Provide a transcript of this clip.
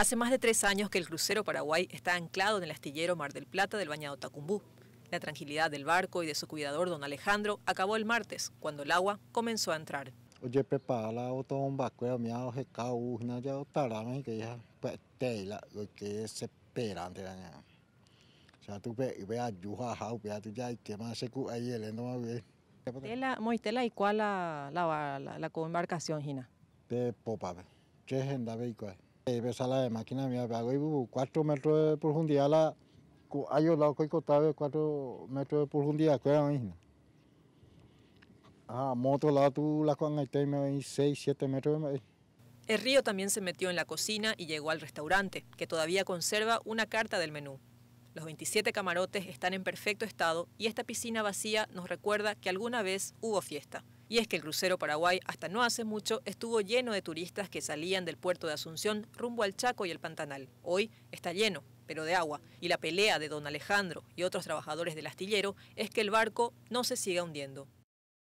Hace más de tres años que el crucero Paraguay está anclado en el astillero Mar del Plata del bañado Tacumbú. La tranquilidad del barco y de su cuidador, don Alejandro, acabó el martes, cuando el agua comenzó a entrar. Oye, prepara la autónoma, cuédenme a OJKU, una ya adoptada, me he dicho, pues te lo que se espera antes de O sea, tú ves, ve a Yuja, a OPA, tú ya hay que más secure, ahí él no va a ver. ¿Y la y cuál la embarcación, Gina? Te popabre, ¿qué es en y cuál? Ves eh, pues, a de máquina mía, pues, hago 4 uh, metros de profundidad, la, hay un lado que costaba 4 metros de profundidad, que era Ah, moto la tú la con 6, 7 metros de el río también se metió en la cocina y llegó al restaurante, que todavía conserva una carta del menú. Los 27 camarotes están en perfecto estado y esta piscina vacía nos recuerda que alguna vez hubo fiesta. Y es que el crucero Paraguay hasta no hace mucho estuvo lleno de turistas que salían del puerto de Asunción rumbo al Chaco y el Pantanal. Hoy está lleno, pero de agua. Y la pelea de don Alejandro y otros trabajadores del astillero es que el barco no se siga hundiendo.